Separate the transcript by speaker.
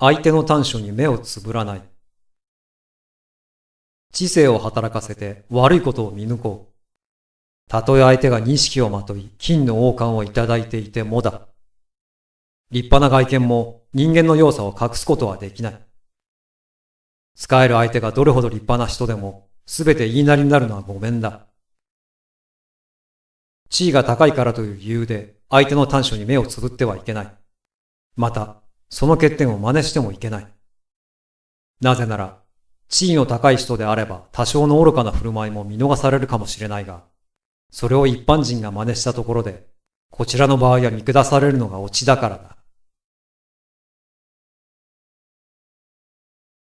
Speaker 1: 相手の短所に目をつぶらない。知性を働かせて悪いことを見抜こう。
Speaker 2: たとえ相手が識をまとい、金の王冠をいただいていてもだ。立派な外見も人間の要素を隠すことはできない。使える相手がどれほど立派な人でも、すべて言いなりになるのはごめんだ。地位が高いからという理由で、相手の短所に目をつぶってはいけない。また、その欠点を真似してもいけない。なぜなら、地位の高い人であれば多少の愚かな振る舞いも見逃されるかもしれないが、
Speaker 1: それを一般人が真似したところで、こちらの場合は見下されるのがオチだからだ。